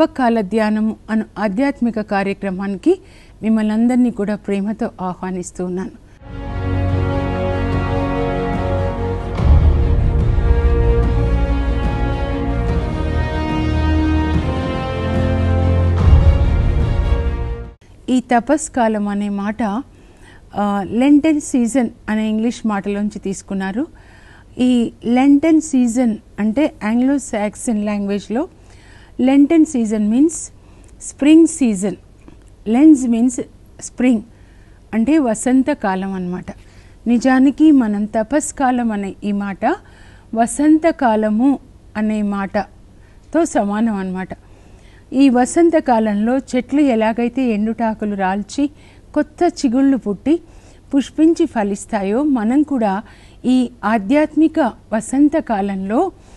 అల్పకాల ధ్యానము అను ఆధ్యాత్మిక కార్యక్రమానికి మిమ్మల్ని అందరినీ కూడా ప్రేమతో ఆహ్వానిస్తూ ఉన్నాను ఈ తపస్కాలం అనే మాట లెంటన్ సీజన్ అనే ఇంగ్లీష్ మాటలోంచి తీసుకున్నారు ఈ లెంటన్ సీజన్ అంటే ఆంగ్లో సాక్సన్ లాంగ్వేజ్లో Lenten season means spring season lens means spring అంటే వసంతకాలం కాలం అన్నమాట నిజానికి మనం తపస్కాలం అనే ఈ మాట వసంతకాలము అనే మాటతో సమానం అన్నమాట ఈ వసంతకాలంలో చెట్లు ఎలాగైతే ఎండుటాకులు రాల్చి కొత్త చిగుళ్ళు పుట్టి పుష్పించి ఫలిస్తాయో మనం కూడా ఈ ఆధ్యాత్మిక వసంతకాలంలో కాలంలో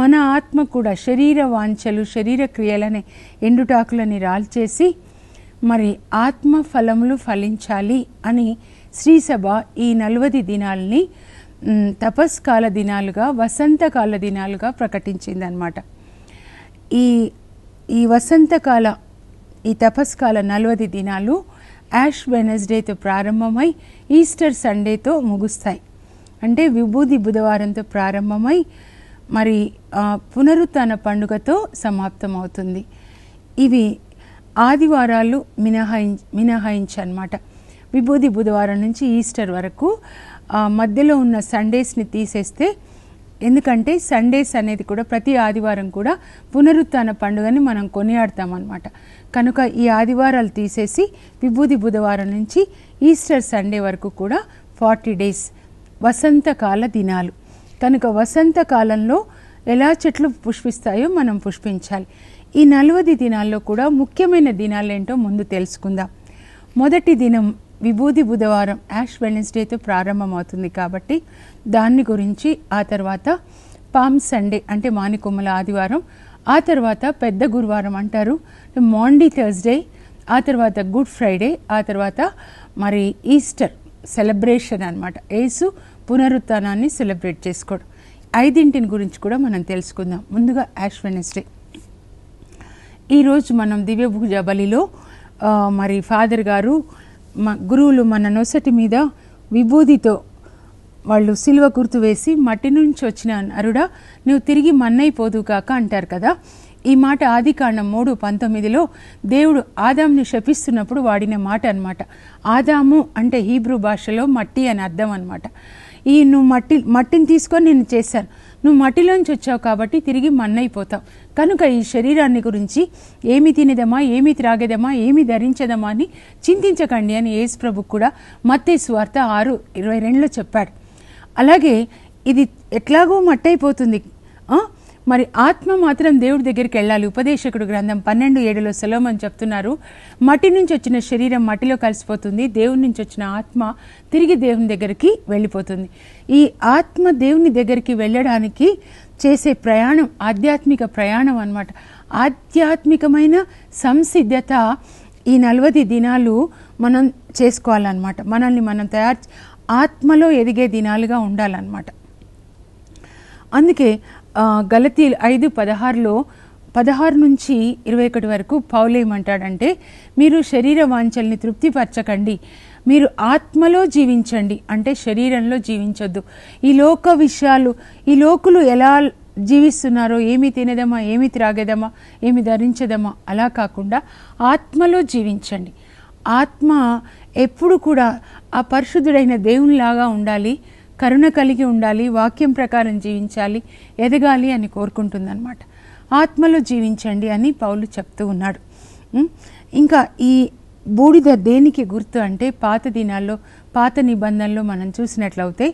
మన ఆత్మ కూడా శరీర వాంఛలు శరీర క్రియలనే ఎండుటాకులని రాల్చేసి మరి ఆత్మ ఫలములు ఫలించాలి అని శ్రీసభ ఈ నలవది దినాల్ని తపస్కాల దినాలుగా వసంతకాల దినాలుగా ప్రకటించిందనమాట ఈ ఈ వసంతకాల ఈ తపస్కాల నలవది దినాలు యాష్ వెనస్డేతో ప్రారంభమై ఈస్టర్ సండేతో ముగుస్తాయి అంటే విభూది బుధవారంతో ప్రారంభమై మరి పునరుత్న పండుగతో సమాప్తమవుతుంది ఇవి ఆదివారాలు మినహాయి మినహాయించనమాట విభూది బుధవారం నుంచి ఈస్టర్ వరకు మధ్యలో ఉన్న సండేస్ని తీసేస్తే ఎందుకంటే సండేస్ అనేది కూడా ప్రతి ఆదివారం కూడా పునరుత్న పండుగని మనం కొనియాడతామన్నమాట కనుక ఈ ఆదివారాలు తీసేసి విభూది బుధవారం నుంచి ఈస్టర్ సండే వరకు కూడా ఫార్టీ డేస్ వసంతకాల దినాలు కనుక వసంతకాలంలో ఎలా చెట్లు పుష్పిస్తాయో మనం పుష్పించాలి ఈ నలవది దినాల్లో కూడా ముఖ్యమైన దినాలేంటో ముందు తెలుసుకుందాం మొదటి దినం విభూది బుధవారం యాష్ వెనస్డేతో ప్రారంభమవుతుంది కాబట్టి దాన్ని గురించి ఆ తర్వాత పామ్ సండే అంటే మానికొమ్మల ఆదివారం ఆ తర్వాత పెద్ద గురువారం అంటారు మాండీ థర్స్డే ఆ తర్వాత గుడ్ ఫ్రైడే ఆ తర్వాత మరి ఈస్టర్ సెలబ్రేషన్ అనమాట ఏసు పునరుత్నాన్ని సెలబ్రేట్ చేసుకోవడం ఐదింటిని గురించి కూడా మనం తెలుసుకుందాం ముందుగా యాష్ వెనస్డే ఈరోజు మనం దివ్య పూజ బలిలో మరి ఫాదర్ గారు మా గురువులు మన నొసటి మీద విభూదితో వాళ్ళు సిల్వ గుర్తు వేసి మట్టి నుంచి వచ్చిన అరుడ నువ్వు తిరిగి మన్నైపోదు కాక అంటారు కదా ఈ మాట ఆది కాండం మూడు పంతొమ్మిదిలో దేవుడు ఆదాంని శపిస్తున్నప్పుడు వాడిన మాట అనమాట ఆదాము అంటే హీబ్రూ భాషలో మట్టి అని అర్థం అనమాట ఈ నువ్వు మట్టి మట్టిని తీసుకొని నేను చేశాను నువ్వు మట్టిలోంచి వచ్చావు కాబట్టి తిరిగి మన్నైపోతావు కనుక ఈ శరీరాన్ని గురించి ఏమి తినేదమా ఏమి త్రాగేదమా ఏమి ధరించదమా అని చింతించకండి అని యేసు ప్రభు కూడా మత్తే స్వార్థ ఆరు ఇరవై రెండులో చెప్పాడు అలాగే ఇది ఎట్లాగో అయిపోతుంది మరి ఆత్మ మాత్రం దేవుడి దగ్గరికి వెళ్ళాలి ఉపదేశకుడు గ్రంథం పన్నెండు ఏడులో సెలవుమని చెప్తున్నారు మట్టి నుంచి వచ్చిన శరీరం మట్టిలో కలిసిపోతుంది దేవుడి నుంచి వచ్చిన ఆత్మ తిరిగి దేవుని దగ్గరికి వెళ్ళిపోతుంది ఈ ఆత్మ దేవుని దగ్గరికి వెళ్ళడానికి చేసే ప్రయాణం ఆధ్యాత్మిక ప్రయాణం అనమాట ఆధ్యాత్మికమైన సంసిద్ధత ఈ నలవది దినాలు మనం చేసుకోవాలన్నమాట మనల్ని మనం తయారు ఆత్మలో ఎదిగే దినాలుగా ఉండాలన్నమాట అందుకే గలతి ఐదు పదహారులో పదహారు నుంచి ఇరవై ఒకటి వరకు పౌలేమంటాడంటే మీరు శరీర వాంచల్ని తృప్తిపరచకండి మీరు ఆత్మలో జీవించండి అంటే శరీరంలో జీవించొద్దు ఈ లోక విషయాలు ఈ లోకులు ఎలా జీవిస్తున్నారో ఏమి తినదమా ఏమి త్రాగేదమ్మా ఏమి ధరించదమా అలా కాకుండా ఆత్మలో జీవించండి ఆత్మ ఎప్పుడు కూడా ఆ పరిశుద్ధుడైన దేవునిలాగా ఉండాలి కరుణ కలిగి ఉండాలి వాక్యం ప్రకారం జీవించాలి ఎదగాలి అని కోరుకుంటుందన్నమాట ఆత్మలో జీవించండి అని పౌలు చెప్తూ ఉన్నాడు ఇంకా ఈ బూడిద దేనికి గుర్తు అంటే పాత దినాల్లో పాత నిబంధనలు మనం చూసినట్లయితే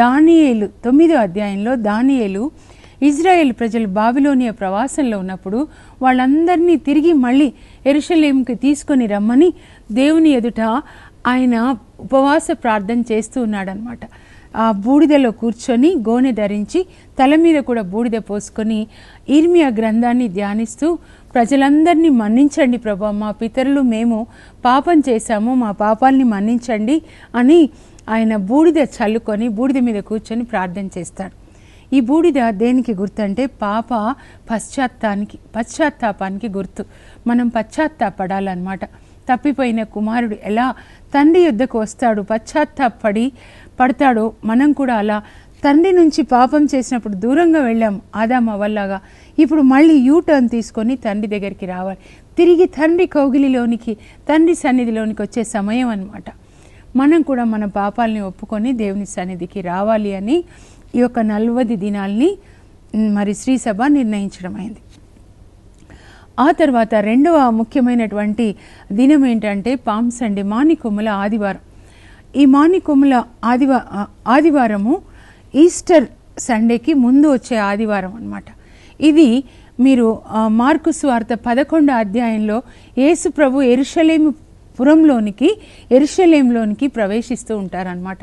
దానియేలు తొమ్మిదో అధ్యాయంలో దానియేలు ఇజ్రాయెల్ ప్రజలు బావిలోని ప్రవాసంలో ఉన్నప్పుడు వాళ్ళందరినీ తిరిగి మళ్ళీ ఎరుషలేంకి తీసుకొని రమ్మని దేవుని ఎదుట ఆయన ఉపవాస ప్రార్థన చేస్తూ ఉన్నాడనమాట ఆ బూడిదలో కూర్చొని గోనె ధరించి తల మీద కూడా బూడిద పోసుకొని ఈర్మియా గ్రంథాన్ని ధ్యానిస్తూ ప్రజలందరినీ మన్నించండి ప్రభా మా పితరులు మేము పాపం చేశాము మా పాపాలని మన్నించండి అని ఆయన బూడిద చల్లుకొని బూడిద మీద కూర్చొని ప్రార్థన చేస్తాడు ఈ బూడిద దేనికి గుర్తు అంటే పాప పశ్చాత్తానికి పశ్చాత్తాపానికి గుర్తు మనం పశ్చాత్తాపడాలన్నమాట తప్పిపోయిన కుమారుడు ఎలా తండ్రి యుద్ధకు వస్తాడు పశ్చాత్తాపడి పడతాడో మనం కూడా అలా తండ్రి నుంచి పాపం చేసినప్పుడు దూరంగా వెళ్ళాం ఆదామ వల్లగా ఇప్పుడు మళ్ళీ యూ టర్న్ తీసుకొని తండ్రి దగ్గరికి రావాలి తిరిగి తండ్రి కౌగిలిలోనికి తండ్రి సన్నిధిలోనికి వచ్చే సమయం అనమాట మనం కూడా మన పాపాలని ఒప్పుకొని దేవుని సన్నిధికి రావాలి అని ఈ యొక్క నలవది దినాల్ని మరి శ్రీసభ నిర్ణయించడం అయింది ఆ తర్వాత రెండవ ముఖ్యమైనటువంటి దినం ఏంటంటే పామ్ సండే మానికొమ్మల ఆదివారం ఈ మానికొమ్మల ఆదివా ఆదివారము ఈస్టర్ సండేకి ముందు వచ్చే ఆదివారం అనమాట ఇది మీరు మార్కు స్వార్థ పదకొండో అధ్యాయంలో యేసు ప్రభు ఎరుషలేము పురంలోనికి ఎరుషలేంలోనికి ప్రవేశిస్తూ ఉంటారనమాట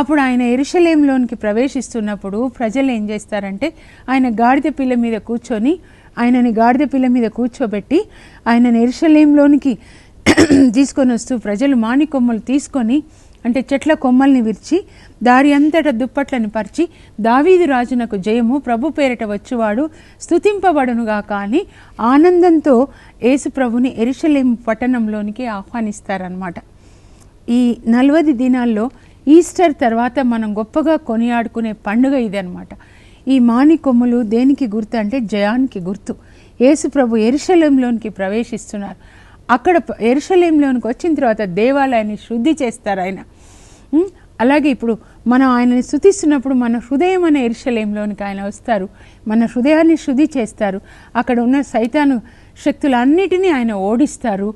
అప్పుడు ఆయన ఎరుషలేంలోనికి ప్రవేశిస్తున్నప్పుడు ప్రజలు ఏం చేస్తారంటే ఆయన గాడిద పిల్ల మీద కూర్చొని ఆయనని గాడిద పిల్ల మీద కూర్చోబెట్టి ఆయన ఎరుషలేంలోనికి తీసుకొని వస్తూ ప్రజలు మాని కొమ్మలు తీసుకొని అంటే చెట్ల కొమ్మల్ని విరిచి దారి అంతటా దుప్పట్లను పరిచి దావీదు రాజునకు జయము ప్రభు పేరిట వచ్చువాడు స్థుతింపబడునుగా కానీ ఆనందంతో యేసు ప్రభుని ఎరుషలేం పట్టణంలోనికి ఆహ్వానిస్తారనమాట ఈ నలవది దినాల్లో ఈస్టర్ తర్వాత మనం గొప్పగా కొనియాడుకునే పండుగ ఇదనమాట ఈ మాణి కొమ్ములు దేనికి గుర్తు అంటే జయానికి గుర్తు ప్రభు ఎరుశలంలోనికి ప్రవేశిస్తున్నారు అక్కడ ఎరుశలంలోనికి వచ్చిన తర్వాత దేవాలయాన్ని శుద్ధి చేస్తారు ఆయన అలాగే ఇప్పుడు మనం ఆయనని శుతిస్తున్నప్పుడు మన హృదయం అనే ఎరుషలేంలోనికి ఆయన వస్తారు మన హృదయాన్ని శుద్ధి చేస్తారు అక్కడ ఉన్న సైతాను శక్తులన్నిటినీ ఆయన ఓడిస్తారు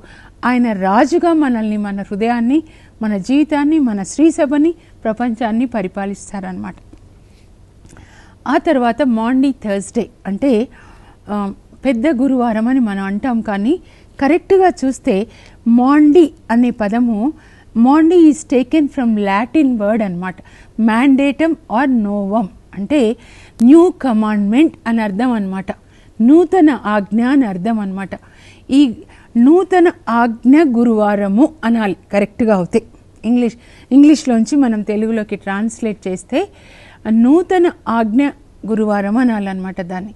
ఆయన రాజుగా మనల్ని మన హృదయాన్ని మన జీవితాన్ని మన శ్రీసభని ప్రపంచాన్ని పరిపాలిస్తారనమాట ఆ తర్వాత మాండీ థర్స్డే అంటే పెద్ద గురువారం అని మనం అంటాం కానీ కరెక్ట్గా చూస్తే మాండీ అనే పదము Maundy is taken from Latin word అనమాట మ్యాండేటమ్ ఆర్ నోవం అంటే న్యూ కమాండ్మెంట్ అని అర్థం అనమాట నూతన ఆజ్ఞ అని అర్థం అనమాట ఈ నూతన ఆజ్ఞ గురువారము అనాలి కరెక్ట్గా అవుతాయి ఇంగ్లీష్ ఇంగ్లీష్లోంచి మనం తెలుగులోకి ట్రాన్స్లేట్ చేస్తే నూతన ఆజ్ఞ గురువారం అనాలన్నమాట దాన్ని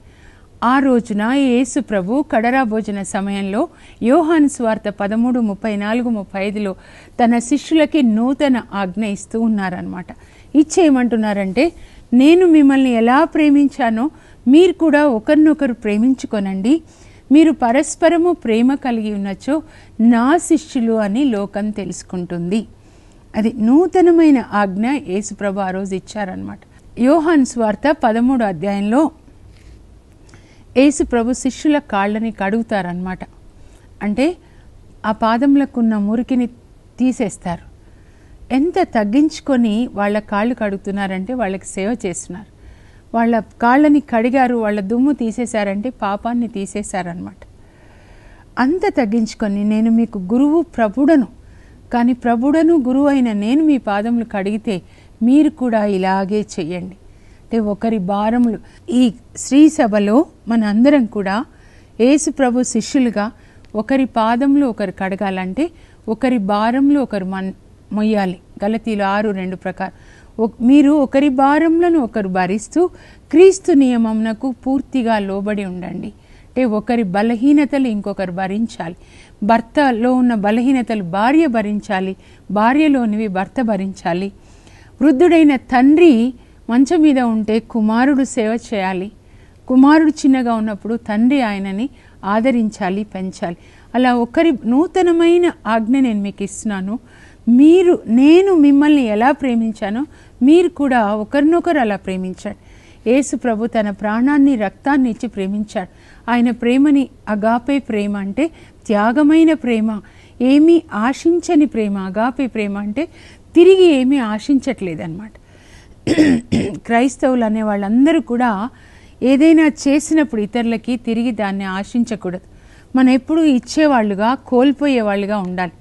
ఆ రోజున యేసు ప్రభు కడరా భోజన సమయంలో యోహాను స్వార్థ పదమూడు ముప్పై నాలుగు ముప్పై ఐదులో తన శిష్యులకి నూతన ఆజ్ఞ ఇస్తూ ఉన్నారనమాట ఇచ్చేయమంటున్నారంటే నేను మిమ్మల్ని ఎలా ప్రేమించానో మీరు కూడా ఒకరినొకరు ప్రేమించుకొనండి మీరు పరస్పరము ప్రేమ కలిగి ఉన్నచో నా శిష్యులు అని లోకం తెలుసుకుంటుంది అది నూతనమైన ఆజ్ఞ యేసుప్రభు ఆ రోజు ఇచ్చారనమాట యోహాన్ స్వార్త పదమూడు అధ్యాయంలో యేసు ప్రభు శిష్యుల కాళ్ళని కడుగుతారనమాట అంటే ఆ పాదములకున్న మురికిని తీసేస్తారు ఎంత తగ్గించుకొని వాళ్ళ కాళ్ళు కడుగుతున్నారంటే వాళ్ళకి సేవ చేస్తున్నారు వాళ్ళ కాళ్ళని కడిగారు వాళ్ళ దుమ్ము తీసేశారంటే పాపాన్ని తీసేశారనమాట అంత తగ్గించుకొని నేను మీకు గురువు ప్రభుడను కానీ ప్రభుడను గురువు అయిన నేను మీ పాదములు కడిగితే మీరు కూడా ఇలాగే చేయండి అంటే ఒకరి భారములు ఈ శ్రీ సభలో మనందరం కూడా యేసు ప్రభు శిష్యులుగా ఒకరి పాదంలో ఒకరు కడగాలంటే ఒకరి భారంలో ఒకరు మన్ మొయ్యాలి గలతీలు ఆరు రెండు ప్రకారం మీరు ఒకరి భారంలను ఒకరు భరిస్తూ క్రీస్తు నియమంనకు పూర్తిగా లోబడి ఉండండి అంటే ఒకరి బలహీనతలు ఇంకొకరు భరించాలి భర్తలో ఉన్న బలహీనతలు భార్య భరించాలి భార్యలోనివి భర్త భరించాలి వృద్ధుడైన తండ్రి మంచం మీద ఉంటే కుమారుడు సేవ చేయాలి కుమారుడు చిన్నగా ఉన్నప్పుడు తండ్రి ఆయనని ఆదరించాలి పెంచాలి అలా ఒకరి నూతనమైన ఆజ్ఞ నేను మీకు ఇస్తున్నాను మీరు నేను మిమ్మల్ని ఎలా ప్రేమించానో మీరు కూడా ఒకరినొకరు అలా ప్రేమించాడు యేసు ప్రభు తన ప్రాణాన్ని రక్తాన్ని ఇచ్చి ప్రేమించాడు ఆయన ప్రేమని అగాపే ప్రేమ అంటే త్యాగమైన ప్రేమ ఏమీ ఆశించని ప్రేమ అగాపే ప్రేమ అంటే తిరిగి ఏమీ ఆశించట్లేదు అనమాట క్రైస్తవులు అనే వాళ్ళందరూ కూడా ఏదైనా చేసినప్పుడు ఇతరులకి తిరిగి దాన్ని ఆశించకూడదు మనం ఎప్పుడూ ఇచ్చేవాళ్ళుగా కోల్పోయేవాళ్ళుగా ఉండాలి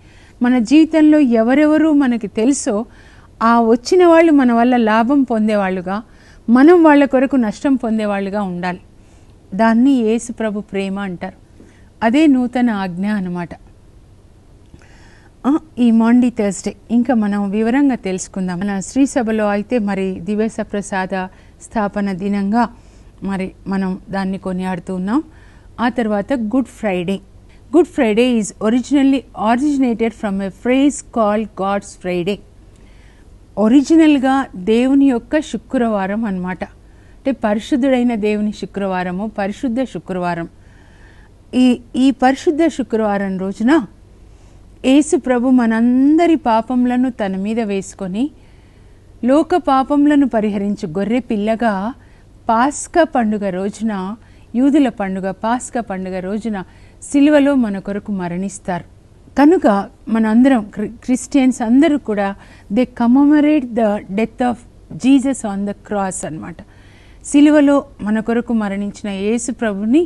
మన జీవితంలో ఎవరెవరు మనకి తెలుసో ఆ వచ్చిన వాళ్ళు మన వల్ల లాభం పొందేవాళ్ళుగా మనం వాళ్ళ కొరకు నష్టం పొందేవాళ్ళుగా ఉండాలి దాన్ని ఏసుప్రభు ప్రభు ప్రేమ అంటారు అదే నూతన ఆజ్ఞ అనమాట ఈ మాండీ థర్స్డే ఇంకా మనం వివరంగా తెలుసుకుందాం మన శ్రీసభలో సభలో అయితే మరి దివేశ ప్రసాద స్థాపన దినంగా మరి మనం దాన్ని కొనియాడుతూ ఉన్నాం ఆ తర్వాత Good Friday Good Friday is originally originated from a phrase call God's Friday ఒరిజినల్గా దేవుని యొక్క శుక్రవారం అనమాట అంటే పరిశుద్ధుడైన దేవుని శుక్రవారము పరిశుద్ధ శుక్రవారం ఈ ఈ పరిశుద్ధ శుక్రవారం రోజున యేసు ప్రభు మనందరి పాపములను తన మీద వేసుకొని లోక పాపములను పరిహరించు గొర్రె పిల్లగా పాస్క పండుగ రోజున యూదుల పండుగ పాస్క పండుగ రోజున సిల్వలో మన కొరకు మరణిస్తారు కనుక మనందరం క్రిస్టియన్స్ అందరూ కూడా they commemorate the death of Jesus on the cross అనమాట సిలువలో మన కొరకు మరణించిన యేసు ప్రభుని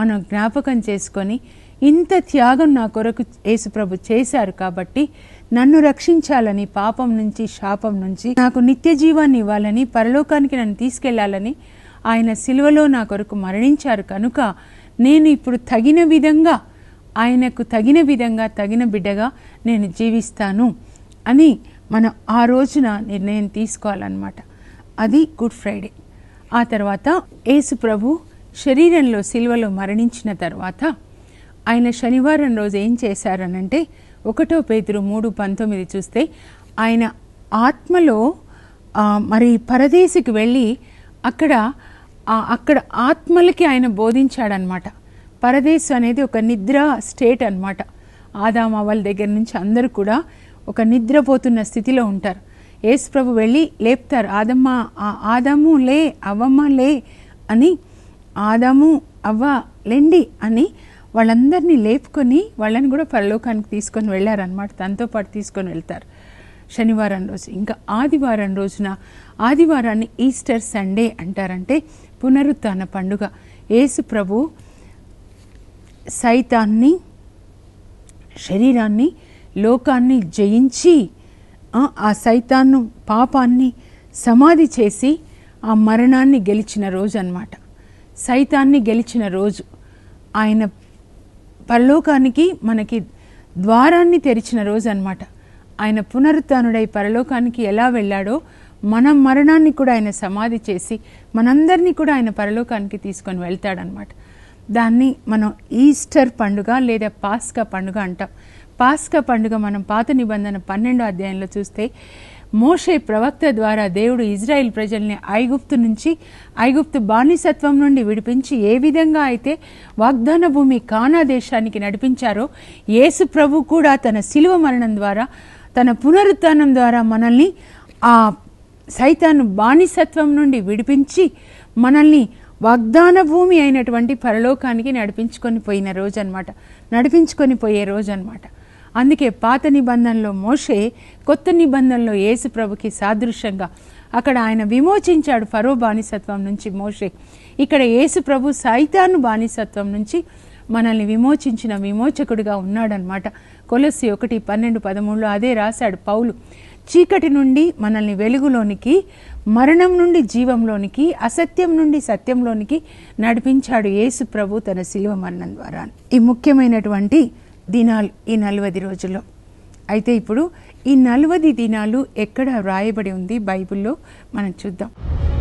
మనం జ్ఞాపకం చేసుకొని ఇంత త్యాగం నా కొరకు యేసుప్రభు చేశారు కాబట్టి నన్ను రక్షించాలని పాపం నుంచి శాపం నుంచి నాకు నిత్య జీవాన్ని ఇవ్వాలని పరలోకానికి నన్ను తీసుకెళ్లాలని ఆయన సిలువలో నా కొరకు మరణించారు కనుక నేను ఇప్పుడు తగిన విధంగా ఆయనకు తగిన విధంగా తగిన బిడ్డగా నేను జీవిస్తాను అని మనం ఆ రోజున నిర్ణయం తీసుకోవాలన్నమాట అది గుడ్ ఫ్రైడే ఆ తర్వాత యేసు ప్రభు శరీరంలో సిలువలో మరణించిన తర్వాత ఆయన శనివారం రోజు ఏం చేశారనంటే ఒకటో పేతురు మూడు పంతొమ్మిది చూస్తే ఆయన ఆత్మలో మరి పరదేశికి వెళ్ళి అక్కడ అక్కడ ఆత్మలకి ఆయన బోధించాడనమాట పరదేశం అనేది ఒక నిద్ర స్టేట్ అనమాట వాళ్ళ దగ్గర నుంచి అందరూ కూడా ఒక నిద్రపోతున్న స్థితిలో ఉంటారు యేసు ప్రభు వెళ్ళి లేపుతారు ఆదమ్మ ఆదాము లే అవ్వమ్మ లే అని ఆదాము అవ్వ లెండి అని వాళ్ళందరినీ లేపుకొని వాళ్ళని కూడా పరలోకానికి తీసుకొని వెళ్ళారనమాట తనతో పాటు తీసుకొని వెళ్తారు శనివారం రోజు ఇంకా ఆదివారం రోజున ఆదివారాన్ని ఈస్టర్ సండే అంటారంటే పునరుత్న పండుగ యేసు ప్రభు సైతాన్ని శరీరాన్ని లోకాన్ని జయించి ఆ సైతాన్ను పాపాన్ని సమాధి చేసి ఆ మరణాన్ని గెలిచిన రోజు అనమాట సైతాన్ని గెలిచిన రోజు ఆయన పరలోకానికి మనకి ద్వారాన్ని తెరిచిన రోజు అనమాట ఆయన పునరుత్డై పరలోకానికి ఎలా వెళ్ళాడో మన మరణాన్ని కూడా ఆయన సమాధి చేసి మనందరినీ కూడా ఆయన పరలోకానికి తీసుకొని వెళ్తాడనమాట దాన్ని మనం ఈస్టర్ పండుగ లేదా పాస్కా పండుగ అంటాం పాస్క పండుగ మనం పాత నిబంధన పన్నెండో అధ్యాయంలో చూస్తే మోషే ప్రవక్త ద్వారా దేవుడు ఇజ్రాయిల్ ప్రజల్ని ఐగుప్తు నుంచి ఐగుప్తు బానిసత్వం నుండి విడిపించి ఏ విధంగా అయితే వాగ్దాన భూమి కానా దేశానికి నడిపించారో యేసు ప్రభు కూడా తన శిలువ మరణం ద్వారా తన పునరుత్నం ద్వారా మనల్ని ఆ సైతాను బానిసత్వం నుండి విడిపించి మనల్ని వాగ్దాన భూమి అయినటువంటి పరలోకానికి నడిపించుకొని పోయిన రోజు అనమాట నడిపించుకొని పోయే రోజు అనమాట అందుకే పాత నిబంధనలో మోషే కొత్త నిబంధనలో యేసుప్రభుకి సాదృశ్యంగా అక్కడ ఆయన విమోచించాడు ఫరో బానిసత్వం నుంచి మోషే ఇక్కడ యేసుప్రభు సైతాను బానిసత్వం నుంచి మనల్ని విమోచించిన విమోచకుడిగా ఉన్నాడనమాట కొలసి ఒకటి పన్నెండు పదమూడులో అదే రాశాడు పౌలు చీకటి నుండి మనల్ని వెలుగులోనికి మరణం నుండి జీవంలోనికి అసత్యం నుండి సత్యంలోనికి నడిపించాడు యేసు ప్రభు తన శిలువ మరణం ద్వారా ఈ ముఖ్యమైనటువంటి దినాలు ఈ నలవది రోజుల్లో అయితే ఇప్పుడు ఈ నలవది దినాలు ఎక్కడ వ్రాయబడి ఉంది బైబిల్లో మనం చూద్దాం